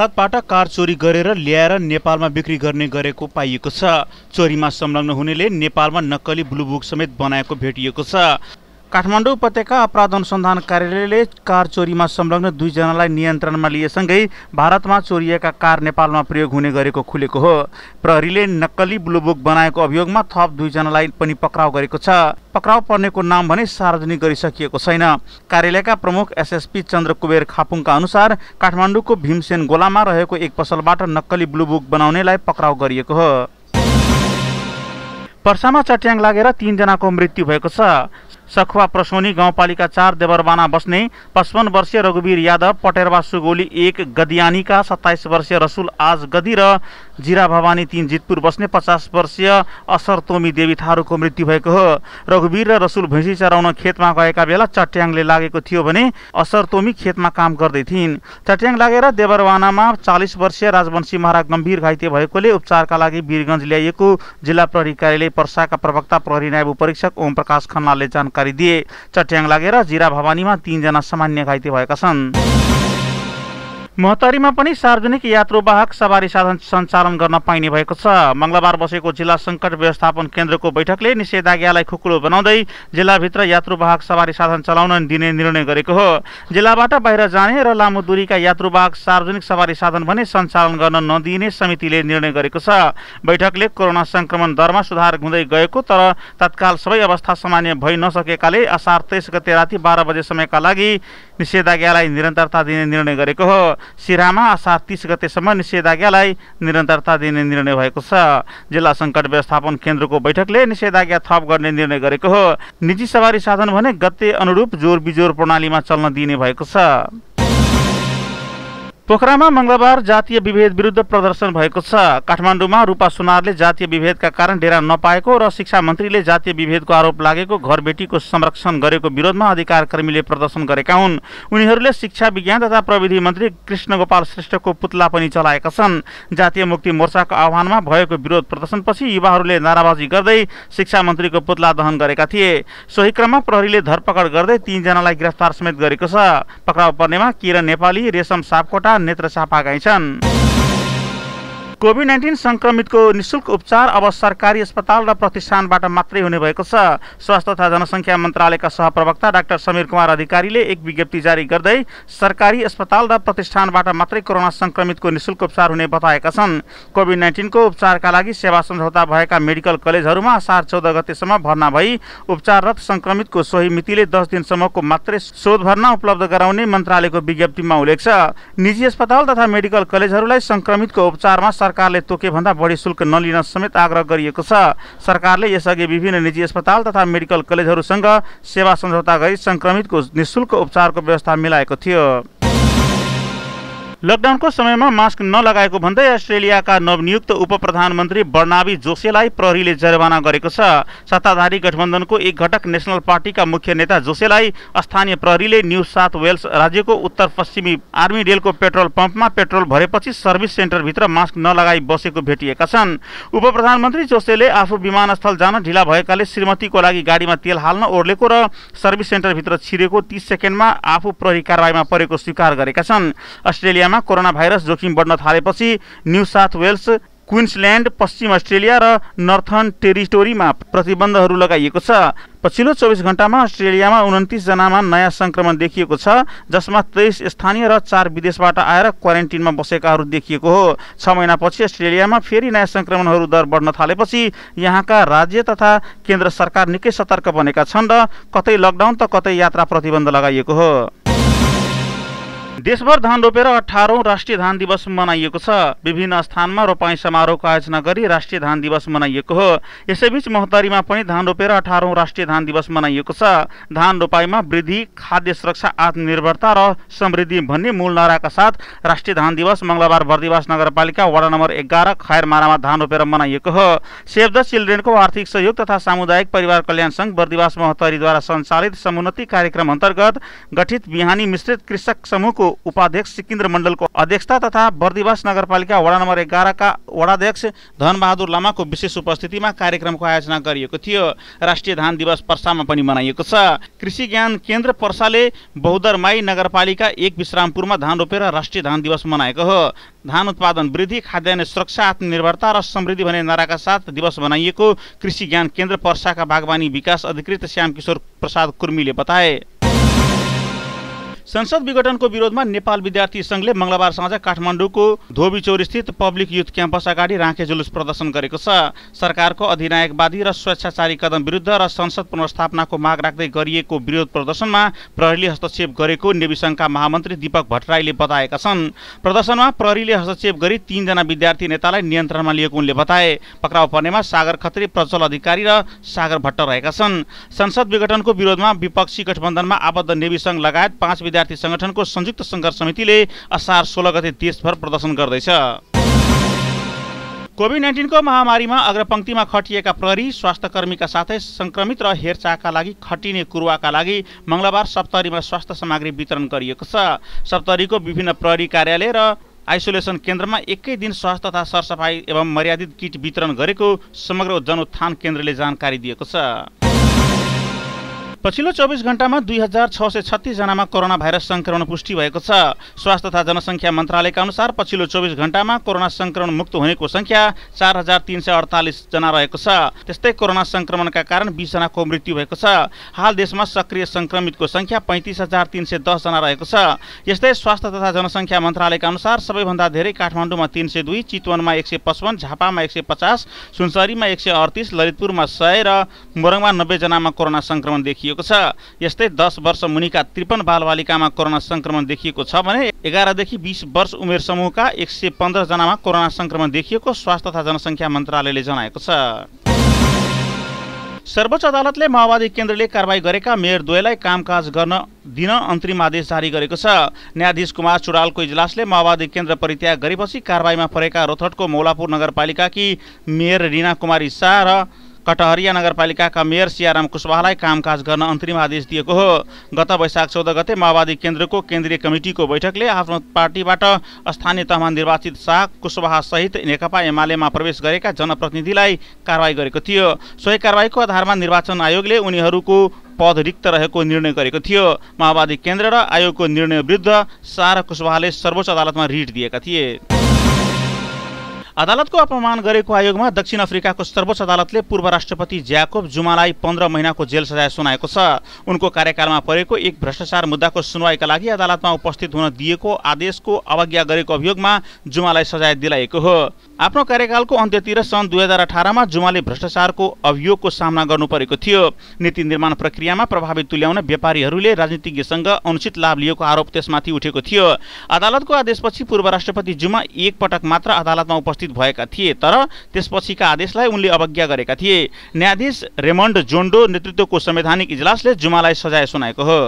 भारतबाट कार चोरी गरेर ल्याएर नेपालमा बिक्री गर्ने गरेको पाइएको छ चोरीमा संलग्न हुनेले नेपालमा नक्कली ब्लुबुक समेत बनाएको भेटिएको छ काठमाडौँ उपत्यका अपराध अनुसन्धान कार्यालयले कार चोरीमा संलग्न दुईजनालाई नियन्त्रणमा लिएसँगै भारतमा चोरिएका कार नेपालमा प्रयोग हुने गरेको खुलेको हो प्रहरीले नक्कली ब्लुबुक बनाएको अभियोगमा थप दुईजनालाई पनि पक्राउ गरेको छ पक्राउ पर्नेको नाम भने सार्वजनिक गरिसकिएको छैन कार्यालयका प्रमुख एसएसपी चन्द्र कुबेर खापुङका अनुसार काठमाडौँको भीमसेन गोलामा रहेको एक पसलबाट नक्कली ब्लुबुक बनाउनेलाई पक्राउ गरिएको हो पर्सामा चट्याङ लागेर तिनजनाको मृत्यु भएको छ सखुवा प्रसोनी गाउँपालिका चार देवरबाना बस्ने पचपन्न वर्षीय रघुवीर यादव पटेरवा सुगोली एक गदियानीका सत्ताइस वर्षीय रसुल आज गदी र जिरा भवानी तीन जितपुर बस्ने पचास वर्षीय असर तोमी देवी थारूको मृत्यु भएको हो रघुवीर र रसुल भैँसी चराउन खेतमा गएका बेला चट्याङले लागेको थियो भने असर तोमी खेतमा काम गर्दै थिइन् चट्याङ लागेर देवरवानामा चालिस वर्षीय राजवंशी महाराज गम्भीर घाइते भएकोले उपचारका लागि वीरगञ्ज ल्याइएको जिल्ला प्रहरी कार्यालय पर्साका प्रवक्ता प्रहरी नायब उपरीक्षक ओम प्रकाश खन्नालले जानकारी जानकारी दिए चट्याङ लागेर जिरा भवानीमा तीनजना सामान्य घाइते भएका छन् महतरीमा पनि सार्वजनिक यात्रुवाहक सवारी साधन सञ्चालन गर्न पाइने भएको छ मङ्गलबार बसेको जिल्ला सङ्कट व्यवस्थापन केन्द्रको बैठकले निषेधाज्ञालाई खुकुलो बनाउँदै जिल्लाभित्र यात्रुवाहक सवारी साधन चलाउन दिने निर्णय गरेको हो जिल्लाबाट बाहिर जाने र लामो दूरीका यात्रुवाहक सार्वजनिक सवारी साधन भने सञ्चालन गर्न नदिने समितिले निर्णय गरेको छ बैठकले कोरोना सङ्क्रमण दरमा सुधार हुँदै गएको तर तत्काल सबै अवस्था सामान्य भइ नसकेकाले असार तेइस गते राति बाह्र बजेसम्मका लागि निषेधाज्ञालाई निरन्तरता दिने निर्णय गरेको हो सिरामा असार तिस गतेसम्म निषेधाज्ञालाई निरन्तरता दिने निर्णय भएको छ जिल्ला सङ्कट व्यवस्थापन केन्द्रको बैठकले निषेधाज्ञा थप गर्ने निर्णय गरेको हो निजी सवारी साधन भने गते अनुरूप जोर बिजोर प्रणालीमा चल्न दिइने भएको छ पोखरामा मङ्गलबार जातीय विभेद विरुद्ध प्रदर्शन भएको छ काठमाडौँमा रूपा सुनारले जातीय विभेदका कारण डेरा नपाएको र शिक्षा मन्त्रीले जातीय विभेदको आरोप लागेको घरबेटीको संरक्षण गरेको विरोधमा अधिकार कर्मीले प्रदर्शन गरेका हुन् उनीहरूले शिक्षा विज्ञान तथा प्रविधि मन्त्री कृष्ण गोपाल श्रेष्ठको पुतला पनि चलाएका छन् जातीय मुक्ति मोर्चाको आह्वानमा भएको विरोध प्रदर्शनपछि युवाहरूले नाराबाजी गर्दै शिक्षा मन्त्रीको पुतला दहन गरेका थिए सोही क्रममा प्रहरीले धरपकड गर्दै तीनजनालाई गिरफ्तार समेत गरेको छ पक्राउ पर्नेमा किरण नेपाली रेशम सापकोटा नेत्र छापा गाइछन् कोभिड नाइन्टिन संक्रमितको निशुल्क उपचार अब सरकारी अस्पताल र प्रतिष्ठानबाट मात्रै हुने भएको छ स्वास्थ्य तथा जनसङ्ख्या मन्त्रालयका सहप्रवक्ता डाक्टर समीर कुमार अधिकारीले एक विज्ञप्ति जारी गर्दै सरकारी अस्पताल र प्रतिष्ठानबाट मात्रै कोरोना संक्रमितको निशुल्क उपचार हुने बताएका छन् कोभिड नाइन्टिनको उपचारका लागि सेवा सम्झौता भएका मेडिकल कलेजहरूमा असार चौध गतेसम्म भर्ना भई उपचाररत संक्रमितको सोही मितिले दस दिनसम्मको मात्रै शोध भर्ना उपलब्ध गराउने मन्त्रालयको विज्ञप्तिमा उल्लेख छ निजी अस्पताल तथा मेडिकल कलेजहरूलाई संक्रमितको उपचारमा सरकारले तोकेभन्दा बढी शुल्क नलिन समेत आग्रह गरिएको छ सरकारले यसअघि विभिन्न निजी अस्पताल तथा मेडिकल कलेजहरूसँग सेवा सम्झौता गरी सङ्क्रमितको निशुल्क उपचारको व्यवस्था मिलाएको थियो लकडाउनको समयमा मास्क नलगाएको भन्दै अस्ट्रेलियाका नवनियुक्त उप प्रधानमन्त्री बर्नावी जोसेलाई प्रहरीले जरिवाना गरेको छ सत्ताधारी गठबन्धनको एक घटक नेसनल पार्टीका मुख्य नेता जोसेलाई स्थानीय प्रहरीले न्यू साउथ वेल्स राज्यको उत्तर पश्चिमी आर्मी रेलको पेट्रोल पम्पमा पेट्रोल भरेपछि सर्भिस सेन्टरभित्र मास्क नलगाई बसेको भेटिएका छन् उप प्रधानमन्त्री जोसेले आफू विमानस्थल जान ढिला भएकाले श्रीमतीको लागि गाडीमा तेल हाल्न ओर्लेको र सर्भिस सेन्टरभित्र छिरेको तिस सेकेन्डमा आफू प्रहरी कारवाहीमा परेको स्वीकार गरेका छन् अस्ट्रेलिया अस्ट्रेलियामा कोरोना भाइरस जोखिम बढ्न थालेपछि न्यू साउथ वेल्स क्विन्सल्यान्ड पश्चिम अस्ट्रेलिया र नर्थर्न टेरिटोरीमा प्रतिबन्धहरू लगाइएको छ पछिल्लो चौबिस घण्टामा अस्ट्रेलियामा उन्तिसजनामा नयाँ सङ्क्रमण देखिएको छ जसमा तेइस स्थानीय र चार विदेशबाट आएर क्वारेन्टिनमा बसेकाहरू देखिएको हो छ महिनापछि अस्ट्रेलियामा फेरि नयाँ सङ्क्रमणहरू दर बढ्न थालेपछि यहाँका राज्य तथा केन्द्र सरकार निकै सतर्क बनेका छन् र कतै लकडाउन त कतै यात्रा प्रतिबन्ध लगाइएको हो देशभर धान रोपेर अठारौं राष्ट्रिय धान दिवस मनाइएको छ विभिन्न स्थानमा रोपाई समारोहको आयोजना गरी राष्ट्रिय धान दिवस मनाइएको हो यसैबीच महोत्तरीमा पनि धान रोपेर अठारौं राष्ट्रिय धान दिवस मनाइएको छ धान रोपाईमा वृद्धि खाद्य सुरक्षा आत्मनिर्भरता र समृद्धि भन्ने मूल नाराका साथ राष्ट्रिय धान दिवस मङ्गलबार बर्दिवास नगरपालिका वडा नम्बर एघार खैरमारामा धान रोपेर मनाइएको हो सेभ द चिल्ड्रेनको आर्थिक सहयोग तथा सामुदायिक परिवार कल्याण संघ बर्दिवास महोत्तरीद्वारा सञ्चालित समुन्नति कार्यक्रम अन्तर्गत गठित बिहानी मिश्रित कृषक समूहको उपाध्यक्ष सिकिन्द्र मण्डलको अध्यक्षता तथा बर्दिवास नगरपालिका वडा नम्बर एघारका वडाध्यक्ष धनबहादुर लामाको विशेष उपस्थितिमा कार्यक्रमको आयोजना गरिएको थियो राष्ट्रिय धान दिवस पर्सामा पनि मनाइएको छ कृषि ज्ञान केन्द्र पर्साले बहुदरमाई नगरपालिका एक विश्रामपुरमा धान रोपेर राष्ट्रिय धान दिवस मनाएको हो धान उत्पादन वृद्धि खाद्यान्न सुरक्षा आत्मनिर्भरता र समृद्धि भन्ने नाराका साथ दिवस मनाइएको कृषि ज्ञान केन्द्र पर्साका बागवानी विकास अधिकृत श्यामकिशोर प्रसाद कुर्मीले बताए संसद विघटनको विरोधमा नेपाल विद्यार्थी सङ्घले मङ्गलबार साँझ काठमाडौँको धोबीचोर स्थित पब्लिक युथ क्याम्पस अगाडि राखे जुलुस प्रदर्शन गरेको छ सरकारको अधिनायकवादी र स्वेच्छाचारी कदम विरुद्ध र संसद पुनर्स्थापनाको माग राख्दै गरिएको विरोध प्रदर्शनमा प्रहरीले हस्तक्षेप गरेको नेवी सङ्घका महामन्त्री दीपक भट्टराईले बताएका छन् प्रदर्शनमा प्रहरीले हस्तक्षेप गरी तीनजना विद्यार्थी नेतालाई नियन्त्रणमा लिएको उनले बताए पक्राउ पर्नेमा सागर खत्री प्रचल अधिकारी र सागर भट्ट रहेका छन् संसद विघटनको विरोधमा विपक्षी गठबन्धनमा आबद्ध नेवी लगायत पाँच विद्यार्थी विद्यार्थी सङ्गठनको संयुक्त सङ्घर्ष समितिले असार सोह्र गते देशभर प्रदर्शन गर्दैछ कोभिड नाइन्टिनको महामारीमा अग्रपङ्क्तिमा खटिएका प्रहरी स्वास्थ्यकर्मीका साथै संक्रमित र हेरचाहका लागि खटिने कुरुवाका लागि मङ्गलबार सप्तरीमा स्वास्थ्य सामग्री वितरण गरिएको छ सप्तरीको विभिन्न प्रहरी कार्यालय र आइसोलेसन केन्द्रमा एकै दिन स्वास्थ्य तथा सरसफाई एवं मर्यादित किट वितरण गरेको समग्र जनोत्थान केन्द्रले जानकारी दिएको छ पछिल्लो चौबिस घण्टामा दुई हजार छ सय छत्तिसजनामा कोरोना भाइरस संक्रमण पुष्टि भएको छ स्वास्थ्य तथा जनसङ्ख्या मन्त्रालयका अनुसार पछिल्लो चौबिस घण्टामा कोरोना संक्रमण मुक्त हुनेको संख्या चार हजार तिन सय अडतालिसजना रहेको छ त्यस्तै कोरोना संक्रमणका कारण बिसजनाको मृत्यु भएको छ हाल देशमा सक्रिय संक्रमितको संख्या पैँतिस हजार तिन सय दसजना रहेको छ यस्तै स्वास्थ्य तथा जनसङ्ख्या मन्त्रालयका अनुसार सबैभन्दा धेरै काठमाडौँमा तिन सय दुई चितवनमा एक सय पचपन्न झापामा एक सय पचास सुनसरीमा एक सय अडतिस ललितपुरमा सय र मोरङमा नब्बेजनामा कोरोना संक्रमण देखियो देखिएको छ यस्तै दस वर्ष मुनिका त्रिपन्न बालबालिकामा कोरोना संक्रमण देखिएको छ भने एघारदेखि बिस वर्ष उमेर समूहका एक सय पन्ध्रजनामा कोरोना संक्रमण देखिएको स्वास्थ्य तथा जनसङ्ख्या मन्त्रालयले जनाएको छ सर्वोच्च अदालतले माओवादी केन्द्रले कारवाही गरेका मेयर दुवैलाई कामकाज गर्न दिन अन्तरिम आदेश जारी गरेको छ न्यायाधीश कुमार चुडालको इजलासले माओवादी केन्द्र परित्याग गरेपछि कारवाहीमा परेका रोथटको मौलापुर नगरपालिकाकी मेयर रिना कुमारी शाह र कटहरिया नगरपालिकाका मेयर सियाराम कुशवाहालाई कामकाज गर्न अन्तरिम आदेश दिएको हो गत वैशाख चौध गते माओवादी केन्द्रको केन्द्रीय कमिटिको बैठकले आफ्नो पार्टीबाट स्थानीय तहमा निर्वाचित शाह कुशवाहासहित नेकपा एमालेमा प्रवेश गरेका जनप्रतिनिधिलाई कारवाही गरेको थियो सोही कारवाहीको आधारमा निर्वाचन आयोगले उनीहरूको पद रिक्त रहेको निर्णय गरेको थियो माओवादी केन्द्र र आयोगको निर्णय विरुद्ध शाह र कुशवाहाले सर्वोच्च अदालतमा रिट दिएका थिए अदालतको अपमान गरेको आयोगमा दक्षिण अफ्रिकाको सर्वोच्च अदालतले पूर्व राष्ट्रपति ज्याकोब जुमालाई पन्ध्र महिनाको जेल सजाय सुनाएको छ उनको कार्यकालमा परेको एक भ्रष्टाचार मुद्दाको सुनवाईका लागि अदालतमा उपस्थित हुन दिएको आदेशको अवज्ञा गरेको अभियोगमा जुमालाई सजाय दिलाएको हो आफ्नो कार्यकालको अन्त्यतिर सन् दुई हजार अठारमा जुमाले भ्रष्टाचारको अभियोगको सामना गर्नु परेको थियो नीति निर्माण प्रक्रियामा प्रभावित तुल्याउन व्यापारीहरूले राजनीतिज्ञसँग अनुचित लाभ लिएको आरोप त्यसमाथि उठेको थियो अदालतको आदेशपछि पूर्व राष्ट्रपति जुमा एकपटक मात्र अदालतमा उपस्थित भएका थिए तर त्यसपछिका आदेशलाई उनले अवज्ञा गरेका थिए न्यायाधीश रेमन्ड जोन्डो नेतृत्वको संवैधानिक इजलासले जुमालाई सजाय सुनाएको हो